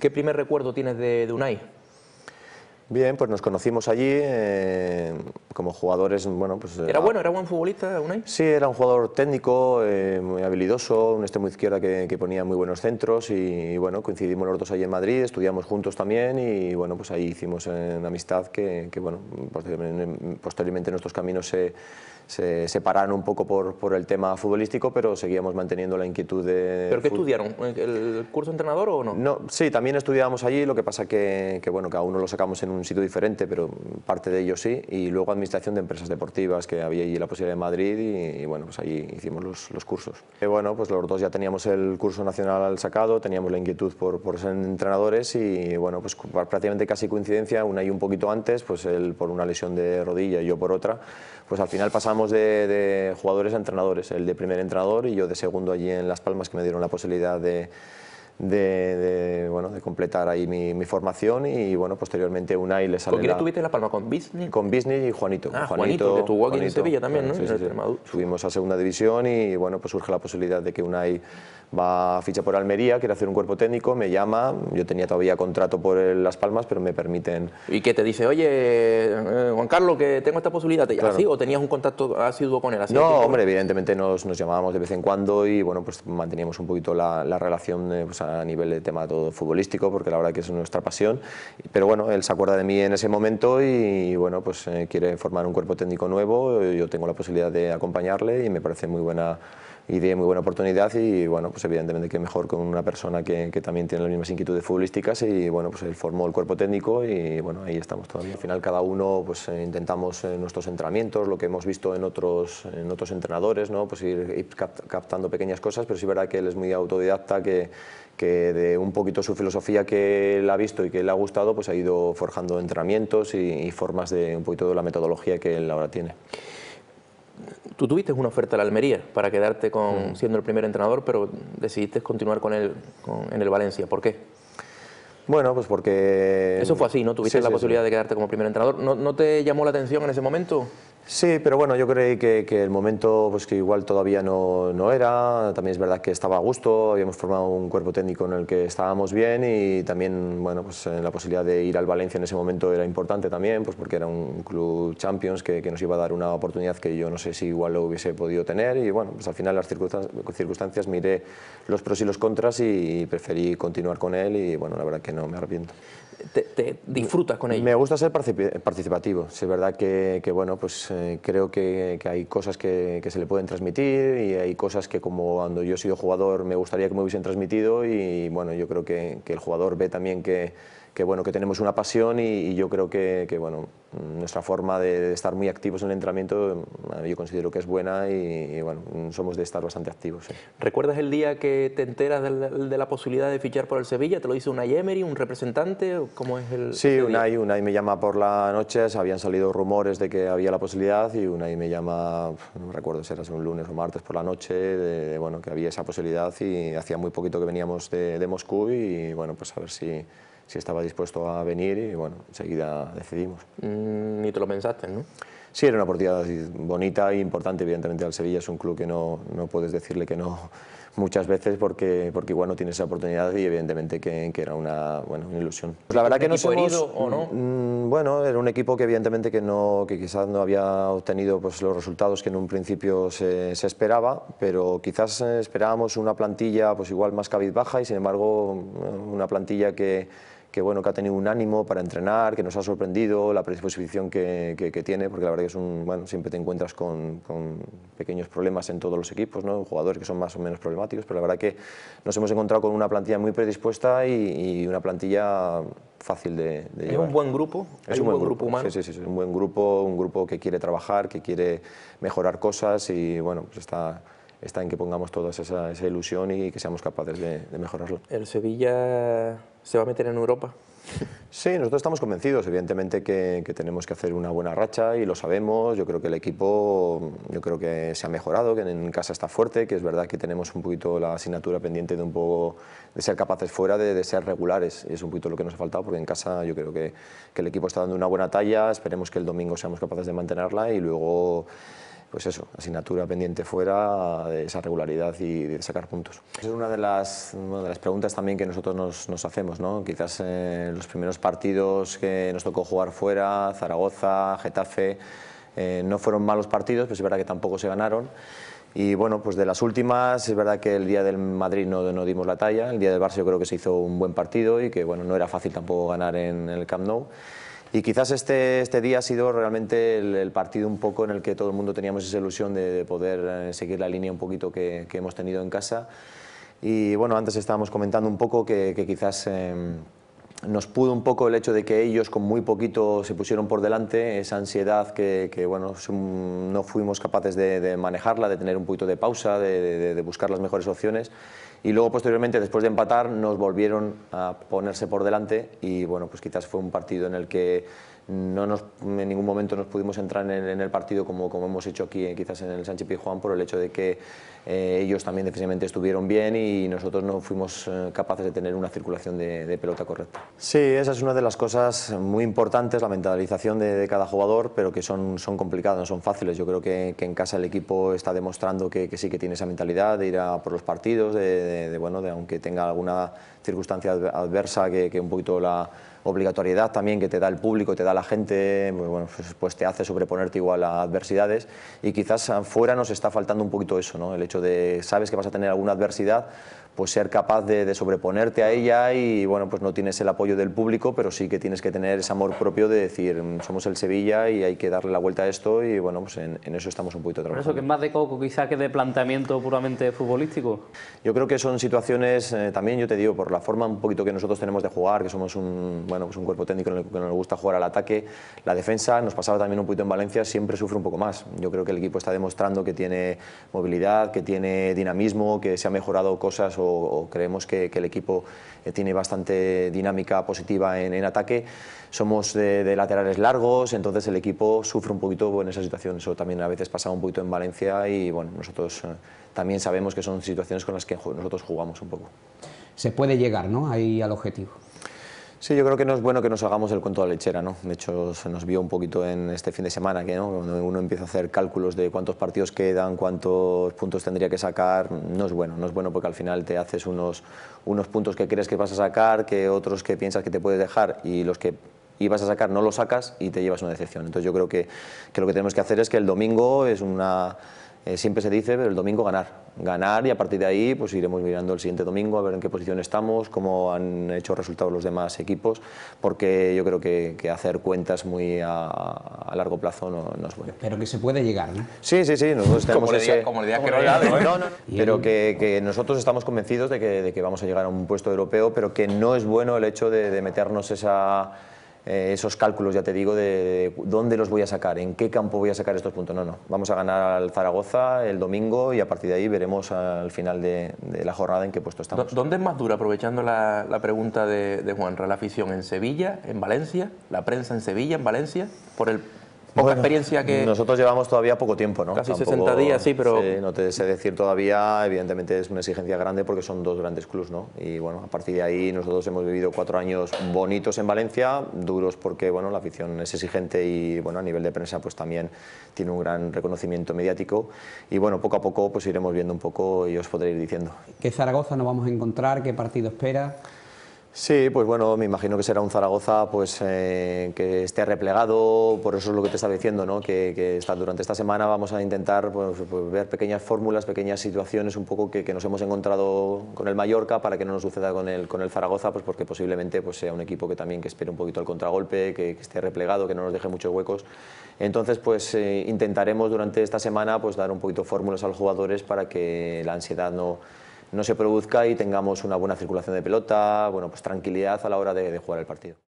¿Qué primer recuerdo tienes de, Unai? Bien, pues nos conocimos allí eh, como jugadores, bueno, pues... Eh, ¿Era, bueno? ¿Era buen futbolista Unai? Sí, era un jugador técnico, eh, muy habilidoso, un extremo izquierda que, ponía muy buenos centros y, bueno, coincidimos los dos allí en Madrid, estudiamos juntos también y bueno, pues ahí hicimos una amistad que, bueno, posteriormente nuestros caminos se se separaron un poco por, por el tema futbolístico, pero seguíamos manteniendo la inquietud de... ¿Pero qué estudiaron? ¿El curso entrenador o no? no sí, también estudiábamos allí, lo que pasa que, que, bueno, cada uno lo sacamos en un sitio diferente, pero parte de ellos sí, y luego administración de empresas deportivas, que había allí la posibilidad de Madrid, y, bueno, pues allí hicimos los, los cursos. Y bueno, pues los dos ya teníamos el curso nacional sacado, teníamos la inquietud por, por ser entrenadores, y bueno, pues prácticamente casi coincidencia, una y un poquito antes, pues él por una lesión de rodilla y yo por otra, pues al final pasamos de, de jugadores a entrenadores, el de primer entrenador y yo de segundo allí en Las Palmas que me dieron la posibilidad de de, bueno, de completar ahí mi, formación y bueno, posteriormente Unai le sale ¿Con quién estuviste en La Palma? ¿Con Bisney? Con Bisney y ah, Juanito. Juanito, que tuvo aquí en Sevilla también, ¿no? Sí, sí, sí. Subimos a segunda división y bueno, pues surge la posibilidad de que Unai va a ficha por Almería, quiere hacer un cuerpo técnico, me llama, yo tenía todavía contrato por Las Palmas, pero me permiten... ¿Y que te dice, oye, eh, Juan Carlos, que tengo esta posibilidad? ¿Te ¿Así o tenías un contacto asiduo con él? Así no, hombre, evidentemente nos, nos llamábamos de vez en cuando y bueno, pues manteníamos un poquito la, relación... de eh, pues, a, nivel de tema todo futbolístico, porque la verdad que es nuestra pasión. Pero bueno, él se acuerda de mí en ese momento y bueno, pues eh, quiere formar un cuerpo técnico nuevo, yo tengo la posibilidad de acompañarle y me parece muy buena y de muy buena oportunidad y bueno, pues evidentemente que mejor con una persona que, también tiene las mismas inquietudes futbolísticas y bueno, pues él formó el cuerpo técnico y bueno, ahí estamos todavía. Al final cada uno pues eh, intentamos eh, nuestros entrenamientos, lo que hemos visto en otros, otros entrenadores, ¿no? pues ir, captando pequeñas cosas, pero sí verdad que él es muy autodidacta, que, que de un poquito su filosofía que él ha visto y que le ha gustado, pues ha ido forjando entrenamientos y, y formas de un poquito de la metodología que él ahora tiene. Tú tuviste una oferta a la Almería para quedarte con, siendo el primer entrenador, pero decidiste continuar con él en el Valencia. ¿Por qué? Bueno, pues porque... Eso fue así, ¿no? Tuviste la posibilidad de quedarte como primer entrenador. ¿No, te llamó la atención en ese momento? Sí, pero bueno, yo creí que, que el momento pues que igual todavía no, no, era, también es verdad que estaba a gusto, habíamos formado un cuerpo técnico en el que estábamos bien y también bueno, pues eh, la posibilidad de ir al Valencia en ese momento era importante también, pues porque era un club Champions que, que nos iba a dar una oportunidad que yo no sé si igual lo hubiese podido tener y bueno, pues al final las circunstancias, miré los pros y los contras y preferí continuar con él y bueno, la verdad que no me arrepiento. ¿Te, disfruta disfrutas con él? Me gusta ser participativo, es verdad que, que bueno, pues eh, eh, creo que, hay cosas que, se le pueden transmitir y hay cosas que como cuando yo he sido jugador me gustaría que me hubiesen transmitido y bueno, yo creo que el jugador ve también que que, bueno, que tenemos una pasión y, yo creo que, bueno, nuestra forma de estar muy activos en el entrenamiento eh, yo considero que es buena y, bueno, somos de estar bastante activos. ¿Recuerdas el día que te enteras de la, posibilidad de fichar por el Sevilla? ¿Te lo dice una Emery, un representante? ¿Cómo es el, sí, una y me llama por la noche, habían salido rumores de que había la posibilidad y una y me llama, no recuerdo si era un lunes o martes por la noche, de, bueno, que había esa posibilidad y hacía muy poquito que veníamos de, de Moscú y bueno, pues a ver si si estaba dispuesto a venir y bueno, enseguida decidimos. ni mm, te lo pensaste, ¿no? Sí, era una oportunidad bonita e importante, evidentemente al Sevilla es un club que no, no puedes decirle que no muchas veces porque, porque igual no tienes esa oportunidad y evidentemente que, que era una, bueno, una ilusión. Pues la verdad que no o no? Mm, mm, bueno, era un equipo que evidentemente que, no, que quizás no había obtenido pues, los resultados que en un principio se, se esperaba, pero quizás esperábamos una plantilla pues igual más cabizbaja y sin embargo una plantilla que que, bueno, que ha tenido un ánimo para entrenar, que nos ha sorprendido la predisposición que, que, tiene, porque la verdad que es un, bueno, siempre te encuentras con, con, pequeños problemas en todos los equipos, ¿no? jugadores que son más o menos problemáticos, pero la verdad que nos hemos encontrado con una plantilla muy predispuesta y, una plantilla fácil de, de ¿Hay un buen grupo? Es un, buen, grupo, humano. Sí, sí, sí, es un buen grupo, un grupo que quiere trabajar, que quiere mejorar cosas y bueno, pues está está en que pongamos toda esa, esa ilusión y que seamos capaces de, mejorarlo. ¿El Sevilla se va a meter en Europa? Sí, nosotros estamos convencidos, evidentemente, que, tenemos que hacer una buena racha y lo sabemos. Yo creo que el equipo yo creo que se ha mejorado, que en casa está fuerte, que es verdad que tenemos un poquito la asignatura pendiente de un poco de ser capaces fuera, de, ser regulares. Y es un poquito lo que nos ha faltado, porque en casa yo creo que, que el equipo está dando una buena talla. Esperemos que el domingo seamos capaces de mantenerla y luego pues eso, asignatura pendiente fuera de esa regularidad y de sacar puntos. Es una de las, de las preguntas también que nosotros nos, hacemos, Quizás eh, los primeros partidos que nos tocó jugar fuera, Zaragoza, Getafe, eh, no fueron malos partidos, pero es verdad que tampoco se ganaron. Y bueno, pues de las últimas, es verdad que el día del Madrid no, no, dimos la talla, el día del Barça yo creo que se hizo un buen partido y que bueno, no era fácil tampoco ganar en el Camp Nou. Y quizás este, este día ha sido realmente el, partido un poco en el que todo el mundo teníamos esa ilusión de, poder eh, seguir la línea un poquito que, hemos tenido en casa. Y bueno, antes estábamos comentando un poco que, quizás... Em, nos pudo un poco el hecho de que ellos con muy poquito se pusieron por delante, esa ansiedad que, bueno, no fuimos capaces de, manejarla, de tener un poquito de pausa, de, de, buscar las mejores opciones. Y luego posteriormente, después de empatar, nos volvieron a ponerse por delante y bueno, pues quizás fue un partido en el que no nos, en ningún momento nos pudimos entrar en el, partido como, como, hemos hecho aquí, eh, quizás en el Sánchez Pijuán, por el hecho de que eh, ellos también definitivamente estuvieron bien y nosotros no fuimos eh, capaces de tener una circulación de, pelota correcta. Sí, esa es una de las cosas muy importantes, la mentalización de, cada jugador, pero que son, son complicadas, no son fáciles. Yo creo que, en casa el equipo está demostrando que, sí que tiene esa mentalidad de ir a por los partidos, de, de bueno, aunque tenga alguna circunstancia adversa que, que un poquito la obligatoriedad también que te da el público, te da la gente, pues, bueno, pues, pues, te hace sobreponerte igual a adversidades y quizás afuera nos está faltando un poquito eso, ¿no? el hecho de sabes que vas a tener alguna adversidad, pues ser capaz de, sobreponerte a ella y bueno, pues no tienes el apoyo del público, pero sí que tienes que tener ese amor propio de decir, mm, somos el Sevilla y hay que darle la vuelta a esto y bueno, pues en, eso estamos un poquito trabajando. eso que es más de coco quizás que de planteamiento puramente futbolístico. Yo creo que son situaciones, eh, también yo te digo, por la forma un poquito que nosotros tenemos de jugar, que somos un, bueno, pues un cuerpo técnico en el que nos gusta jugar al ataque, la defensa, nos pasaba también un poquito en Valencia, siempre sufre un poco más. Yo creo que el equipo está demostrando que tiene movilidad, que tiene dinamismo, que se ha mejorado cosas o, creemos que, el equipo eh, tiene bastante dinámica positiva en, en ataque. Somos de, laterales largos, entonces el equipo sufre un poquito en esa situación. Eso también a veces pasaba un poquito en Valencia y bueno, nosotros... Eh, también sabemos que son situaciones con las que nosotros jugamos un poco. Se puede llegar, ¿no? Ahí al objetivo. Sí, yo creo que no es bueno que nos hagamos el cuento de la lechera, ¿no? De hecho, se nos vio un poquito en este fin de semana que ¿no? cuando uno empieza a hacer cálculos de cuántos partidos quedan, cuántos puntos tendría que sacar, no es bueno, no es bueno porque al final te haces unos, unos puntos que crees que vas a sacar, que otros que piensas que te puedes dejar y los que ibas a sacar, no los sacas y te llevas una decepción. Entonces yo creo que, que, lo que tenemos que hacer es que el domingo es una, eh, siempre se dice, pero el domingo ganar. Ganar y a partir de ahí pues iremos mirando el siguiente domingo a ver en qué posición estamos, cómo han hecho resultados los demás equipos, porque yo creo que, hacer cuentas muy a, largo plazo no, es bueno. Pero que se puede llegar, ¿no? Sí, sí, sí. Nosotros tenemos como que Pero que, nosotros estamos convencidos de que, vamos a llegar a un puesto europeo, pero que no es bueno el hecho de meternos esa eh, esos cálculos, ya te digo, de, dónde los voy a sacar, en qué campo voy a sacar estos puntos. No, no, vamos a ganar al Zaragoza el domingo y a partir de ahí veremos al final de, la jornada en qué puesto estamos. ¿Dónde es más dura, aprovechando la, pregunta de, de Juanra, la afición en Sevilla, en Valencia, la prensa en Sevilla, en Valencia, por el poca experiencia que... Nosotros llevamos todavía poco tiempo, ¿no? Casi 60 días, sí, pero... no te sé decir todavía, evidentemente es una exigencia grande porque son dos grandes clubs, ¿no? Y bueno, a partir de ahí nosotros hemos vivido cuatro años bonitos en Valencia, duros porque, bueno, la afición es exigente y, bueno, a nivel de prensa pues también tiene un gran reconocimiento mediático y, bueno, poco a poco pues iremos viendo un poco y os podré ir diciendo. ¿Qué Zaragoza nos vamos a encontrar? ¿Qué partido espera? Sí, pues bueno, me imagino que será un Zaragoza pues, eh, que esté replegado, por eso es lo que te estaba diciendo, ¿no? que, que durante esta semana vamos a intentar pues, pues, ver pequeñas fórmulas, pequeñas situaciones un poco que, nos hemos encontrado con el Mallorca para que no nos suceda con el, con el Zaragoza, pues porque posiblemente pues, sea un equipo que también que espere un poquito el contragolpe, que, esté replegado, que no nos deje muchos huecos. Entonces pues eh, intentaremos durante esta semana pues, dar un poquito fórmulas a los jugadores para que la ansiedad no no se produzca y tengamos una buena circulación de pelota, bueno, pues tranquilidad a la hora de, de jugar el partido.